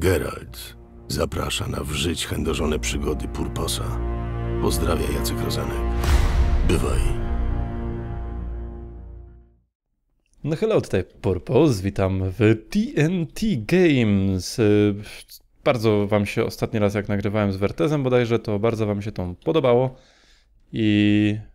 Geralt zaprasza na wżyć chędożone przygody Purposa. Pozdrawia Jacek Rozanek. Bywaj. No hello, tutaj Purpose, witam w TNT Games. Bardzo wam się ostatni raz jak nagrywałem z Wertezem bodajże, to bardzo wam się to podobało i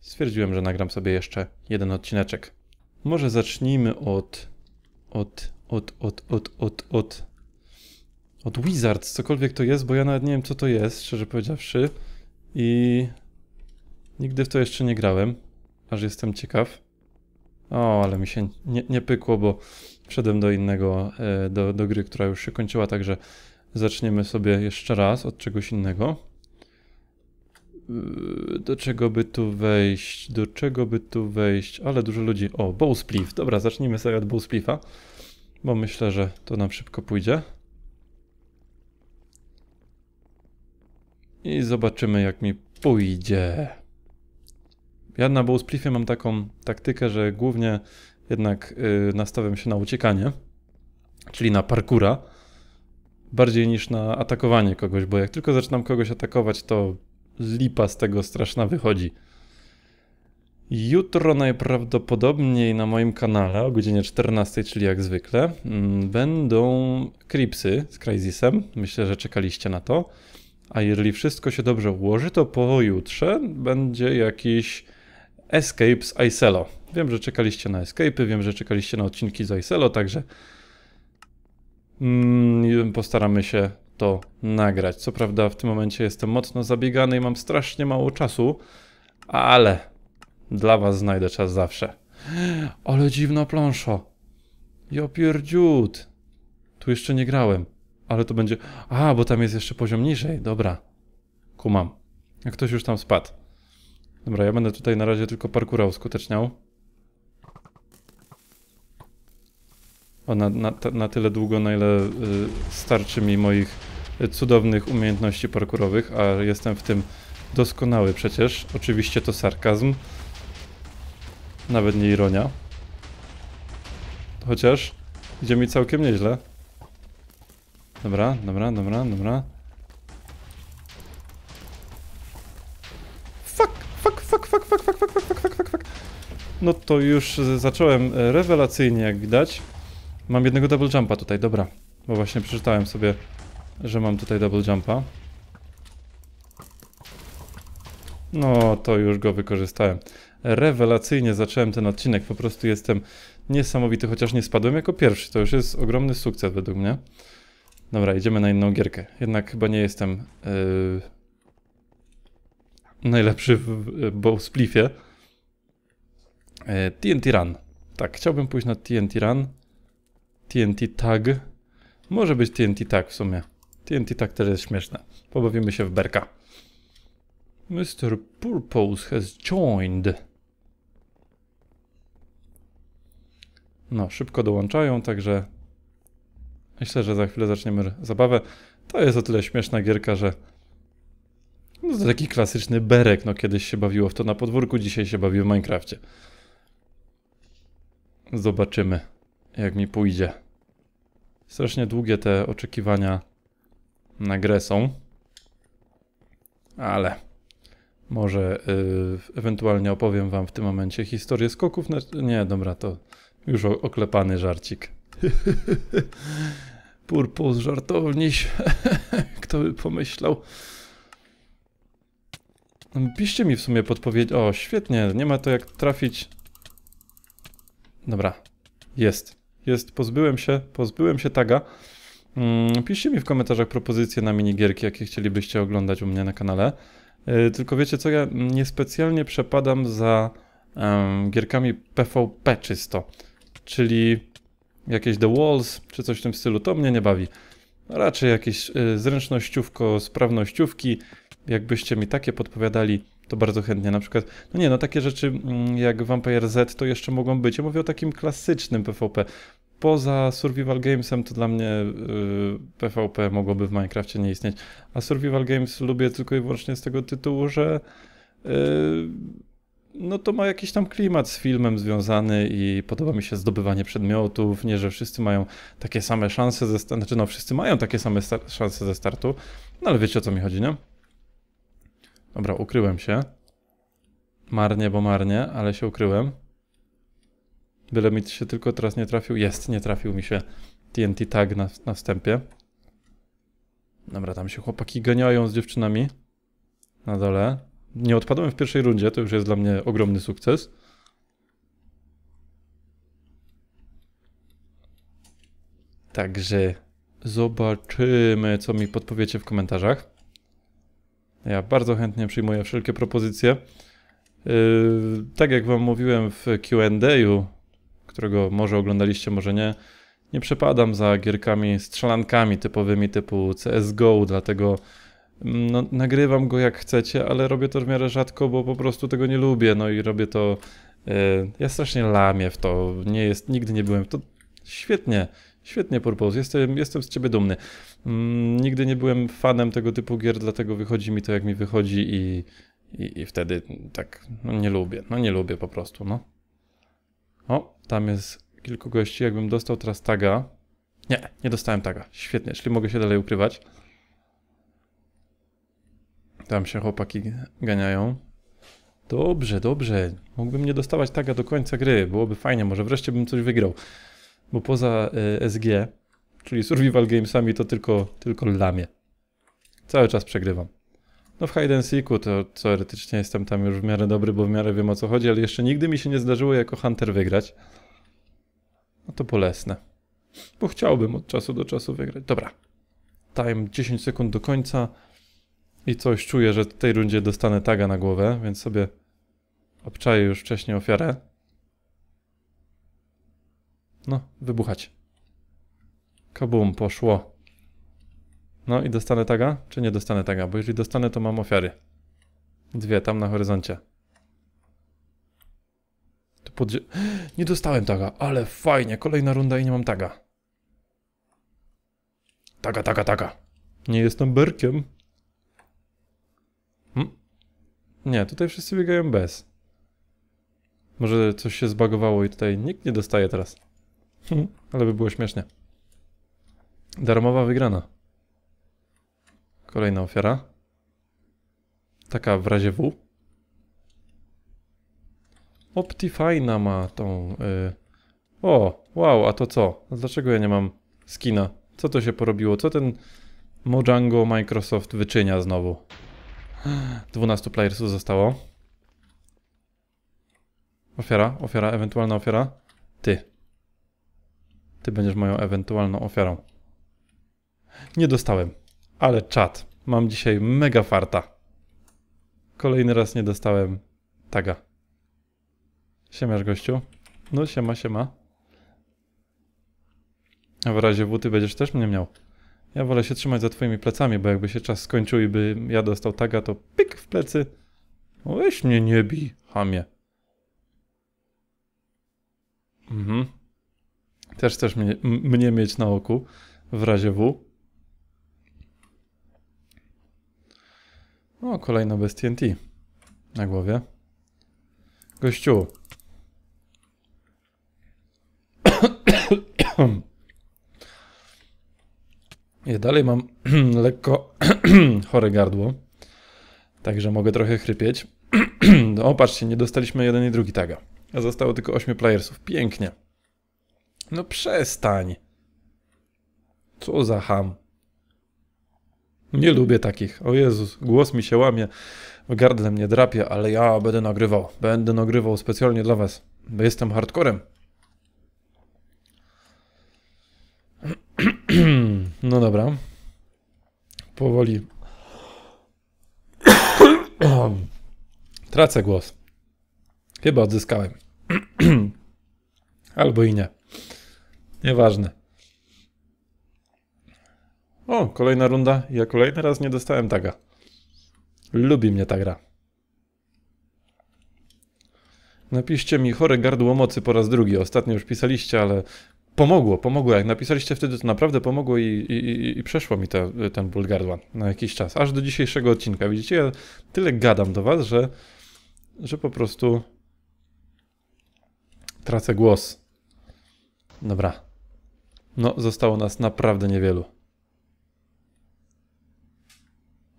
stwierdziłem, że nagram sobie jeszcze jeden odcineczek. Może zacznijmy od, od, od, od, od, od, od od Wizard, cokolwiek to jest, bo ja nawet nie wiem co to jest, szczerze powiedziawszy. I nigdy w to jeszcze nie grałem, aż jestem ciekaw. O, ale mi się nie, nie pykło, bo wszedłem do innego, e, do, do gry, która już się kończyła, także zaczniemy sobie jeszcze raz od czegoś innego. Yy, do czego by tu wejść? Do czego by tu wejść? Ale dużo ludzi. O, Bowspliff. Dobra, zacznijmy sobie od Bowspliffa, bo myślę, że to nam szybko pójdzie. I zobaczymy jak mi pójdzie. Ja na Bowspliffie mam taką taktykę, że głównie jednak yy, nastawiam się na uciekanie, czyli na parkura, bardziej niż na atakowanie kogoś, bo jak tylko zaczynam kogoś atakować, to lipa z tego straszna wychodzi. Jutro najprawdopodobniej na moim kanale o godzinie 14, czyli jak zwykle, mm, będą Cripsy z Crazysem. Myślę, że czekaliście na to. A jeżeli wszystko się dobrze ułoży, to pojutrze będzie jakiś escape z Icelo. Wiem, że czekaliście na escape'y, wiem, że czekaliście na odcinki z Icelo, także mm, postaramy się to nagrać. Co prawda w tym momencie jestem mocno zabiegany i mam strasznie mało czasu, ale dla was znajdę czas zawsze. Ale dziwna plansza. Jopierdziut. Tu jeszcze nie grałem. Ale to będzie... A, bo tam jest jeszcze poziom niżej. Dobra. Kumam. Jak ktoś już tam spadł. Dobra, ja będę tutaj na razie tylko parkura uskuteczniał. O, na, na, na tyle długo, na ile y, starczy mi moich y, cudownych umiejętności parkurowych, a jestem w tym doskonały przecież. Oczywiście to sarkazm. Nawet nie ironia. Chociaż idzie mi całkiem nieźle. Dobra, dobra, dobra, dobra. Fuck, fuck, fuck, fuck, fuck, fuck, fuck, fuck, fuck, fuck, fuck. No to już zacząłem e, rewelacyjnie, jak widać. Mam jednego double jumpa tutaj, dobra. Bo właśnie przeczytałem sobie, że mam tutaj double jumpa. No, to już go wykorzystałem. Rewelacyjnie zacząłem ten odcinek, po prostu jestem niesamowity, chociaż nie spadłem jako pierwszy. To już jest ogromny sukces według mnie. Dobra, idziemy na inną gierkę. Jednak chyba nie jestem yy, najlepszy w, w Bowsplifie. Yy, e, TNT Run. Tak, chciałbym pójść na TNT Run. TNT Tag. Może być TNT Tag w sumie. TNT Tag też jest śmieszne. Pobawimy się w berka. Mr. Purpose has joined. No, szybko dołączają, także Myślę, że za chwilę zaczniemy zabawę. To jest o tyle śmieszna gierka, że no to taki klasyczny berek. No kiedyś się bawiło w to na podwórku, dzisiaj się bawi w Minecrafcie. Zobaczymy, jak mi pójdzie. Strasznie długie te oczekiwania na grę są. Ale może yy, ewentualnie opowiem wam w tym momencie historię skoków. Nie, dobra, to już oklepany żarcik. Purpus żartowniś. Kto by pomyślał? No, piszcie mi w sumie podpowiedź. O, świetnie. Nie ma to jak trafić. Dobra. Jest. Jest. Pozbyłem się. Pozbyłem się taga. Mm, piszcie mi w komentarzach propozycje na minigierki, jakie chcielibyście oglądać u mnie na kanale. E, tylko wiecie co, ja niespecjalnie przepadam za um, gierkami PvP czysto. Czyli jakieś The Walls czy coś w tym stylu, to mnie nie bawi. Raczej jakieś y, zręcznościówko, sprawnościówki. Jakbyście mi takie podpowiadali, to bardzo chętnie. Na przykład, no nie, no takie rzeczy mm, jak Vampire Z to jeszcze mogą być. Ja mówię o takim klasycznym PvP. Poza Survival Gamesem to dla mnie yy, PvP mogłoby w Minecrafcie nie istnieć. A Survival Games lubię tylko i wyłącznie z tego tytułu, że yy, no to ma jakiś tam klimat z filmem związany i podoba mi się zdobywanie przedmiotów, nie, że wszyscy mają takie same szanse ze startu, znaczy no wszyscy mają takie same szanse ze startu, no ale wiecie o co mi chodzi, nie? Dobra, ukryłem się. Marnie, bo marnie, ale się ukryłem. Byle mi się tylko teraz nie trafił. Jest, nie trafił mi się TNT tag na, na wstępie. Dobra, tam się chłopaki ganiają z dziewczynami. Na dole. Nie odpadłem w pierwszej rundzie, to już jest dla mnie ogromny sukces. Także zobaczymy, co mi podpowiecie w komentarzach. Ja bardzo chętnie przyjmuję wszelkie propozycje. Yy, tak jak wam mówiłem w Q&A, którego może oglądaliście, może nie, nie przepadam za gierkami strzelankami typowymi typu CSGO, dlatego no, nagrywam go jak chcecie, ale robię to w miarę rzadko, bo po prostu tego nie lubię, no i robię to, e, ja strasznie lamię w to, nie jest, nigdy nie byłem w to, świetnie, świetnie Purpose, jestem, jestem z ciebie dumny. Mm, nigdy nie byłem fanem tego typu gier, dlatego wychodzi mi to jak mi wychodzi i, i, i wtedy tak, no nie lubię, no nie lubię po prostu, no. O, tam jest kilku gości, jakbym dostał teraz taga, nie, nie dostałem taga, świetnie, czyli mogę się dalej ukrywać. Tam się chłopaki ganiają. Dobrze, dobrze. Mógłbym nie dostawać taga do końca gry. Byłoby fajnie, może wreszcie bym coś wygrał. Bo poza y, e, SG, czyli Survival Gamesami, to tylko, tylko lamie. Cały czas przegrywam. No w Hide and Seeku to teoretycznie jestem tam już w miarę dobry, bo w miarę wiem o co chodzi, ale jeszcze nigdy mi się nie zdarzyło jako Hunter wygrać. No to bolesne. Bo chciałbym od czasu do czasu wygrać. Dobra. Time 10 sekund do końca. I coś czuję, że w tej rundzie dostanę taga na głowę, więc sobie obczaję już wcześniej ofiarę. No, wybuchać. Kabum, poszło. No i dostanę taga, czy nie dostanę taga? Bo jeżeli dostanę, to mam ofiary. Dwie tam na horyzoncie. Tu podzie... Nie dostałem taga, ale fajnie, kolejna runda i nie mam taga. Taga, taga, taga. Nie jestem berkiem. Nie, tutaj wszyscy biegają bez. Może coś się zbagowało i tutaj nikt nie dostaje teraz. Hmm, ale by było śmiesznie. Darmowa wygrana. Kolejna ofiara. Taka w razie W. Optifina ma tą... Y, o, wow, a to co? Dlaczego ja nie mam skina? Co to się porobiło? Co ten Mojango Microsoft wyczynia znowu? 12 playersów zostało. Ofiara, ofiara, ewentualna ofiara. Ty. Ty będziesz moją ewentualną ofiarą. Nie dostałem, ale czat. Mam dzisiaj mega farta. Kolejny raz nie dostałem taga. Siemasz gościu. No siema, siema. A w razie wuty będziesz też mnie miał. Ja wolę się trzymać za twoimi plecami, bo jakby się czas skończył i by ja dostał taga, to pik w plecy. Weź mnie nie bij, hamie. Mhm. Też chcesz mnie, mnie mieć na oku w razie W. O, kolejna bez TNT na głowie. Gościu. Ja dalej mam lekko chore gardło, także mogę trochę chrypieć. no, patrzcie, nie dostaliśmy jeden i drugi taga. A zostało tylko 8 playersów. Pięknie. No przestań. Co za ham. Nie lubię takich. O Jezus, głos mi się łamie, gardle mnie drapie, ale ja będę nagrywał. Będę nagrywał specjalnie dla was, bo jestem hardcorem. Hmm. No dobra. Powoli. Tracę głos. Chyba odzyskałem. Albo i nie. Nieważne. O, kolejna runda. Ja kolejny raz nie dostałem taga. Lubi mnie ta gra. Napiszcie mi chore gardło mocy po raz drugi. Ostatnio już pisaliście, ale pomogło, pomogło. Jak napisaliście wtedy, to naprawdę pomogło i, i, i przeszło mi te, ten ból gardła na jakiś czas. Aż do dzisiejszego odcinka. Widzicie, ja tyle gadam do was, że, że po prostu tracę głos. Dobra. No, zostało nas naprawdę niewielu.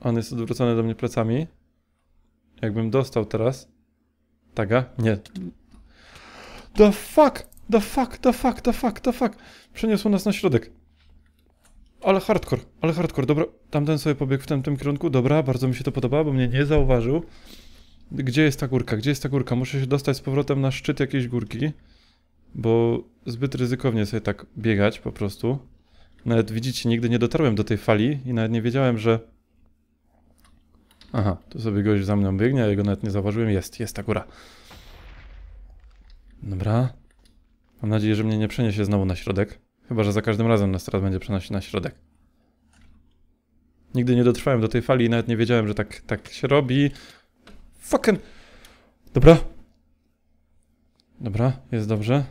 On jest odwrócony do mnie plecami. Jakbym dostał teraz... Taga? Nie. The fuck? The fuck, the fuck, the fuck, the fuck. Przeniosło nas na środek. Ale hardcore, ale hardcore. Dobra, tamten sobie pobiegł w tamtym kierunku. Dobra, bardzo mi się to podoba, bo mnie nie zauważył. Gdzie jest ta górka? Gdzie jest ta górka? Muszę się dostać z powrotem na szczyt jakiejś górki. Bo zbyt ryzykownie sobie tak biegać po prostu. Nawet widzicie, nigdy nie dotarłem do tej fali i nawet nie wiedziałem, że... Aha, tu sobie gość za mną biegnie, a jego nawet nie zauważyłem. Jest, jest ta góra. Dobra. Mam nadzieję, że mnie nie przeniesie znowu na środek. Chyba, że za każdym razem nas teraz będzie przenosić na środek. Nigdy nie dotrwałem do tej fali i nawet nie wiedziałem, że tak, tak się robi. Fucking... Dobra. Dobra, jest dobrze.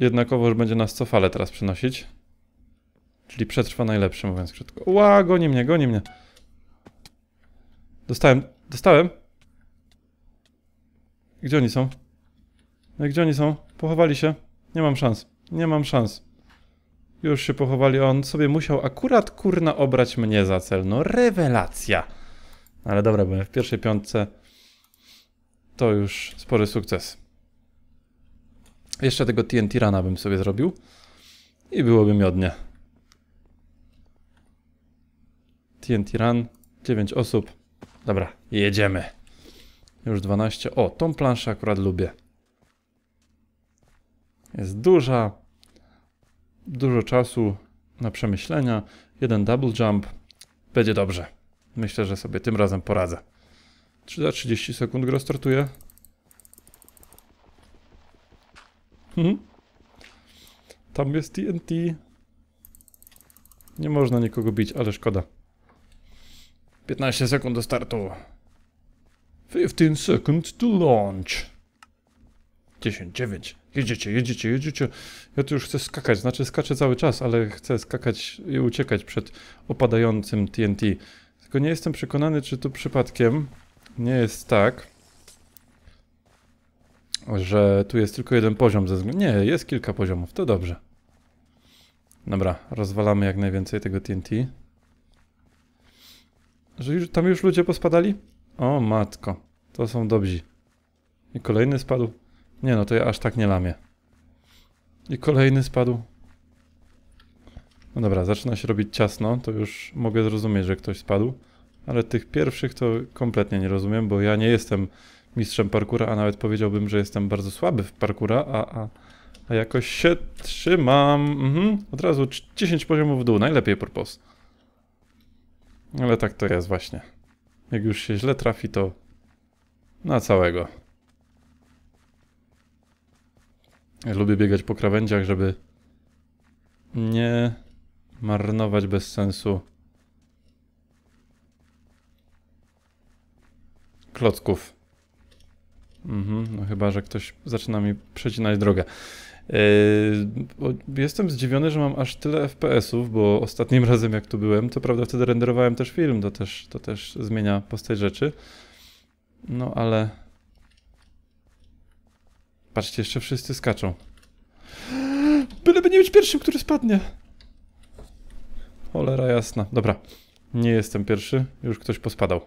Jednakowo będzie nas co falę teraz przenosić. Czyli przetrwa najlepszy, mówiąc krótko. Ła, goni mnie, goni mnie. Dostałem, dostałem. Gdzie oni są? No gdzie oni są? Pochowali się? Nie mam szans. Nie mam szans. Już się pochowali. On sobie musiał akurat kurna obrać mnie za cel. No rewelacja. No, ale dobra, byłem w pierwszej piątce. To już spory sukces. Jeszcze tego TNT rana bym sobie zrobił. I byłoby miodnie. TNT run. 9 osób. Dobra, jedziemy. Już 12. O, tą planszę akurat lubię. Jest duża. Dużo czasu na przemyślenia. Jeden double jump. Będzie dobrze. Myślę, że sobie tym razem poradzę. Czy za 30 sekund gro startuje? Hmm. Tam jest TNT. Nie można nikogo bić, ale szkoda. 15 sekund do startu. 15 second to launch. 10, 9. Jedziecie, jedziecie, jedziecie. Ja tu już chcę skakać, znaczy skaczę cały czas, ale chcę skakać i uciekać przed opadającym TNT. Tylko nie jestem przekonany, czy tu przypadkiem nie jest tak, że tu jest tylko jeden poziom ze względu... Nie, jest kilka poziomów, to dobrze. Dobra, rozwalamy jak najwięcej tego TNT. Że już, tam już ludzie pospadali? O matko, to są dobrzy. I kolejny spadł. Nie no, to ja aż tak nie lamię. I kolejny spadł. No dobra, zaczyna się robić ciasno, to już mogę zrozumieć, że ktoś spadł. Ale tych pierwszych to kompletnie nie rozumiem, bo ja nie jestem mistrzem parkura, a nawet powiedziałbym, że jestem bardzo słaby w parkura, a, a, a jakoś się trzymam. Mhm. Od razu 10 poziomów w dół, najlepiej porpos. Ale tak to jest właśnie. Jak już się źle trafi, to na całego. Ja lubię biegać po krawędziach, żeby nie marnować bez sensu klocków. Mhm, no chyba, że ktoś zaczyna mi przecinać drogę. Yy, jestem zdziwiony, że mam aż tyle FPS-ów, bo ostatnim razem jak tu byłem, to prawda wtedy renderowałem też film, to też, to też zmienia postać rzeczy. No ale... Patrzcie, jeszcze wszyscy skaczą. Byleby nie być pierwszym, który spadnie. Cholera jasna. Dobra, nie jestem pierwszy, już ktoś pospadał.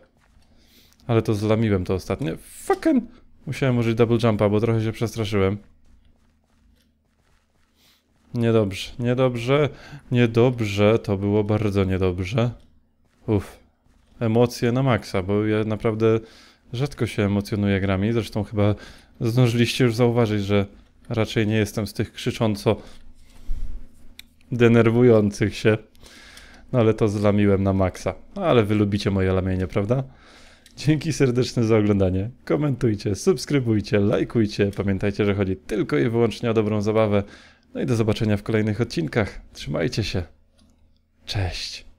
Ale to zlamiłem to ostatnie. Fucking! Musiałem użyć double jumpa, bo trochę się przestraszyłem. Niedobrze, niedobrze, niedobrze, to było bardzo niedobrze. Uff, emocje na maksa, bo ja naprawdę rzadko się emocjonuję grami. Zresztą chyba zdążyliście już zauważyć, że raczej nie jestem z tych krzycząco denerwujących się. No ale to zlamiłem na maksa. No ale wy lubicie moje lamienie, prawda? Dzięki serdeczne za oglądanie. Komentujcie, subskrybujcie, lajkujcie. Pamiętajcie, że chodzi tylko i wyłącznie o dobrą zabawę. No i do zobaczenia w kolejnych odcinkach. Trzymajcie się. Cześć.